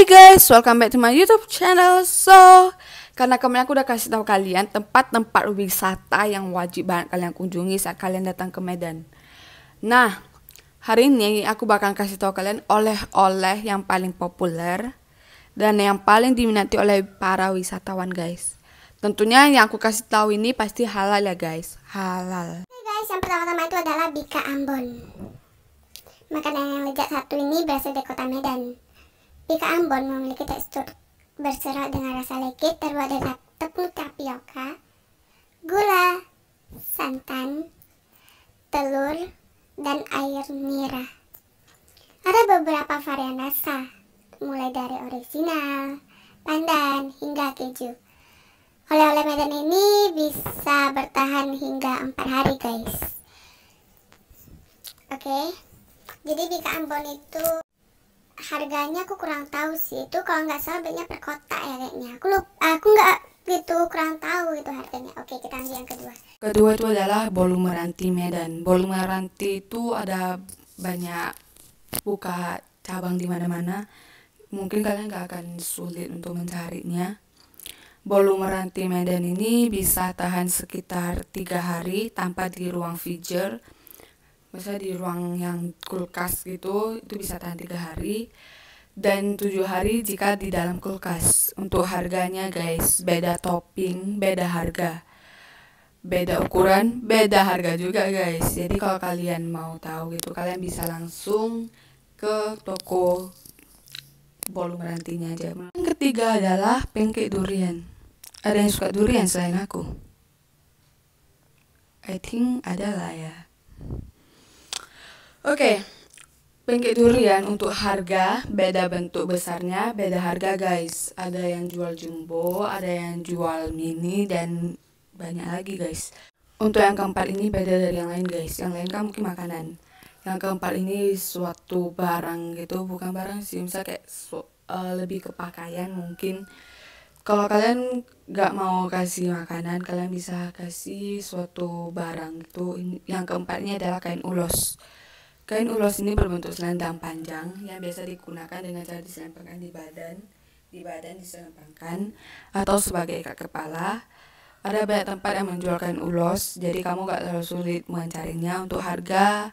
Hai guys, welcome back to my YouTube channel. So, karena kemarin aku udah kasih tahu kalian tempat-tempat wisata yang wajib banget kalian kunjungi saat kalian datang ke Medan. Nah, hari ini aku bakal kasih tahu kalian oleh-oleh yang paling populer dan yang paling diminati oleh para wisatawan, guys. Tentunya yang aku kasih tahu ini pasti halal ya, guys. Halal. Hey guys, yang pertama itu adalah bika Ambon. Makanan yang lezat satu ini berasal dari kota Medan jika Ambon memiliki tekstur berserat dengan rasa legit terbuat dari tepung tapioka, gula, santan, telur, dan air nira. Ada beberapa varian rasa, mulai dari original, pandan, hingga keju. Oleh-oleh Medan ini bisa bertahan hingga 4 hari guys. Oke, okay. jadi Bika Ambon itu harganya aku kurang tahu sih itu kalau nggak salah belinya per kotak ya kayaknya aku lupa, aku nggak gitu kurang tahu itu harganya oke kita ambil yang kedua kedua itu adalah bolu meranti Medan bolu meranti itu ada banyak buka cabang di mana-mana mungkin kalian nggak akan sulit untuk mencarinya bolu meranti Medan ini bisa tahan sekitar tiga hari tanpa di ruang freezer misalnya di ruang yang kulkas gitu itu bisa tahan tiga hari dan tujuh hari jika di dalam kulkas untuk harganya guys beda topping beda harga beda ukuran beda harga juga guys jadi kalau kalian mau tahu gitu kalian bisa langsung ke toko bolu merantinya aja yang ketiga adalah pancake durian ada yang suka durian selain aku I think ada lah ya Oke, okay. pancake durian untuk harga beda bentuk besarnya, beda harga guys. Ada yang jual jumbo, ada yang jual mini dan banyak lagi guys. Untuk yang keempat ini beda dari yang lain guys. Yang lain kan mungkin makanan. Yang keempat ini suatu barang gitu, bukan barang sih, misalnya kayak so, uh, eh, lebih ke pakaian mungkin. Kalau kalian gak mau kasih makanan, kalian bisa kasih suatu barang gitu. Yang keempatnya adalah kain ulos Kain ulos ini berbentuk selendang panjang yang biasa digunakan dengan cara diselempangkan di badan, di badan diselempangkan, atau sebagai ikat kepala. Ada banyak tempat yang menjual kain ulos, jadi kamu gak terlalu sulit mencarinya. Untuk harga,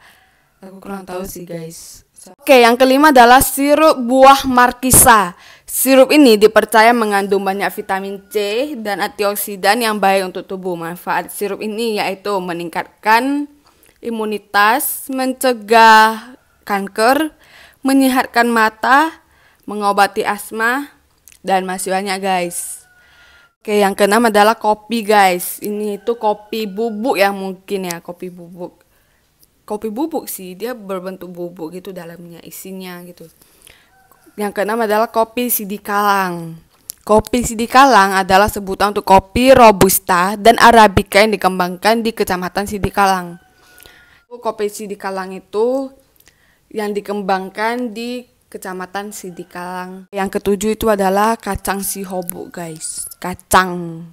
aku kurang tahu sih guys. Oke, yang kelima adalah sirup buah markisa. Sirup ini dipercaya mengandung banyak vitamin C dan antioksidan yang baik untuk tubuh. Manfaat sirup ini yaitu meningkatkan imunitas, mencegah kanker, menyehatkan mata, mengobati asma, dan masih banyak guys. Oke, yang keenam adalah kopi guys. Ini itu kopi bubuk yang mungkin ya, kopi bubuk. Kopi bubuk sih, dia berbentuk bubuk gitu dalamnya, isinya gitu. Yang keenam adalah kopi sidikalang. Kopi sidikalang adalah sebutan untuk kopi robusta dan arabica yang dikembangkan di Kecamatan Sidikalang. Kopeci di Kalang itu yang dikembangkan di Kecamatan Sidikalang. Yang ketujuh itu adalah kacang si hobo, guys. Kacang.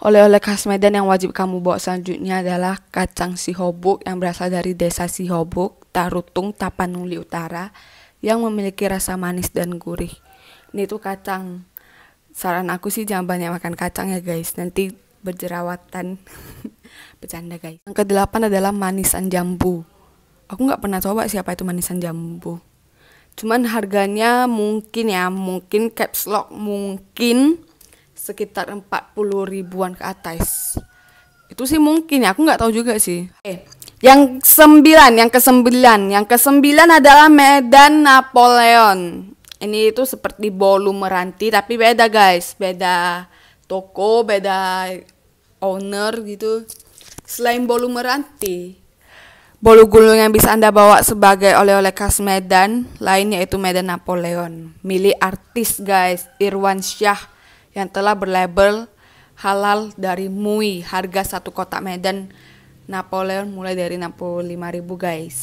Oleh-oleh khas Medan yang wajib kamu bawa selanjutnya adalah kacang si hobuk yang berasal dari desa si hobuk, Tarutung, Tapanuli Utara, yang memiliki rasa manis dan gurih. Ini tuh kacang. Saran aku sih jangan banyak makan kacang ya guys. Nanti berjerawatan bercanda guys yang kedelapan adalah manisan jambu aku nggak pernah coba siapa itu manisan jambu cuman harganya mungkin ya mungkin caps lock mungkin sekitar 40 ribuan ke atas itu sih mungkin ya aku nggak tahu juga sih eh yang sembilan yang kesembilan yang kesembilan adalah Medan Napoleon ini itu seperti bolu meranti tapi beda guys beda toko beda owner gitu. Selain bolu meranti, bolu gulung yang bisa Anda bawa sebagai oleh-oleh khas Medan lain yaitu Medan Napoleon, milik artis guys Irwan Syah yang telah berlabel halal dari MUI harga satu kotak Medan Napoleon mulai dari 65.000 guys.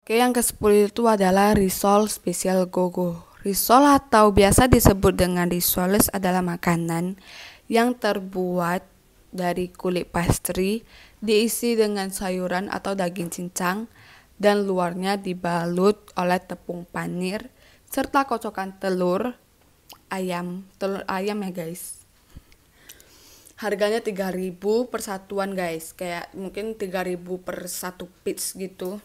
Oke, yang ke-10 itu adalah risol spesial gogo. Risol atau biasa disebut dengan risoles adalah makanan yang terbuat dari kulit pastry, diisi dengan sayuran atau daging cincang, dan luarnya dibalut oleh tepung panir serta kocokan telur ayam, telur ayam ya guys. Harganya 3000 per satuan guys, kayak mungkin 3000 per satu pitch gitu.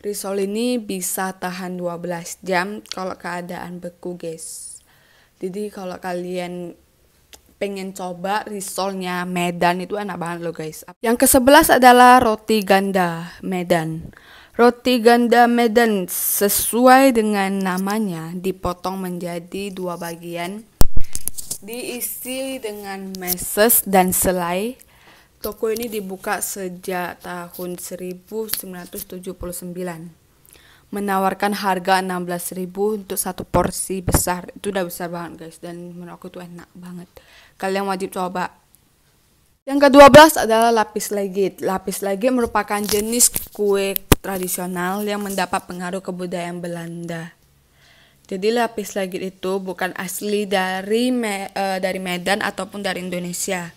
Risol ini bisa tahan 12 jam kalau keadaan beku guys jadi kalau kalian pengen coba risolnya Medan itu enak banget loh guys. Yang ke sebelas adalah roti ganda Medan. Roti ganda Medan sesuai dengan namanya dipotong menjadi dua bagian. Diisi dengan meses dan selai. Toko ini dibuka sejak tahun 1979 menawarkan harga 16.000 untuk satu porsi besar. Itu udah besar banget, guys. Dan menurut aku itu enak banget. Kalian wajib coba. Yang ke-12 adalah lapis legit. Lapis legit merupakan jenis kue tradisional yang mendapat pengaruh kebudayaan Belanda. Jadi lapis legit itu bukan asli dari me, uh, dari Medan ataupun dari Indonesia.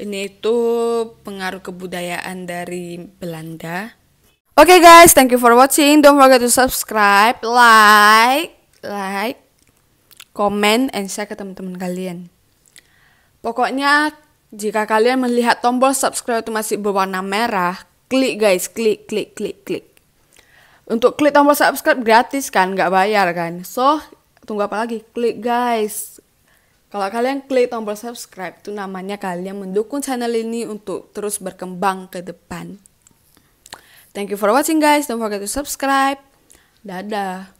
Ini itu pengaruh kebudayaan dari Belanda Oke okay guys, thank you for watching. Don't forget to subscribe, like, like, comment, and share ke teman-teman kalian. Pokoknya jika kalian melihat tombol subscribe itu masih berwarna merah, klik guys, klik, klik, klik, klik. Untuk klik tombol subscribe gratis kan, nggak bayar kan. So, tunggu apa lagi? Klik guys. Kalau kalian klik tombol subscribe, itu namanya kalian mendukung channel ini untuk terus berkembang ke depan. Thank you for watching guys. Don't forget to subscribe. Dadah.